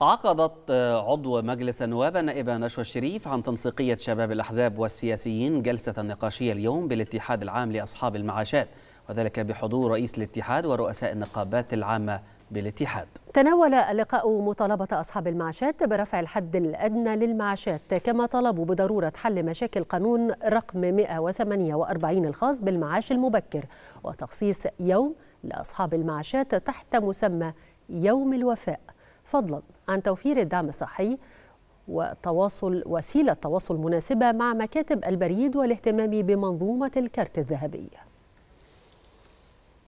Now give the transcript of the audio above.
عقدت آه، عضو مجلس النواب النائبة نشوى الشريف عن تنسيقية شباب الأحزاب والسياسيين جلسة نقاشية اليوم بالاتحاد العام لأصحاب المعاشات وذلك بحضور رئيس الاتحاد ورؤساء النقابات العامة بالاتحاد تناول اللقاء مطالبة أصحاب المعاشات برفع الحد الأدنى للمعاشات كما طلبوا بضرورة حل مشاكل قانون رقم 148 الخاص بالمعاش المبكر وتخصيص يوم لأصحاب المعاشات تحت مسمى يوم الوفاء فضلا عن توفير الدعم الصحي وتواصل وسيلة تواصل مناسبة مع مكاتب البريد والاهتمام بمنظومة الكارت الذهبي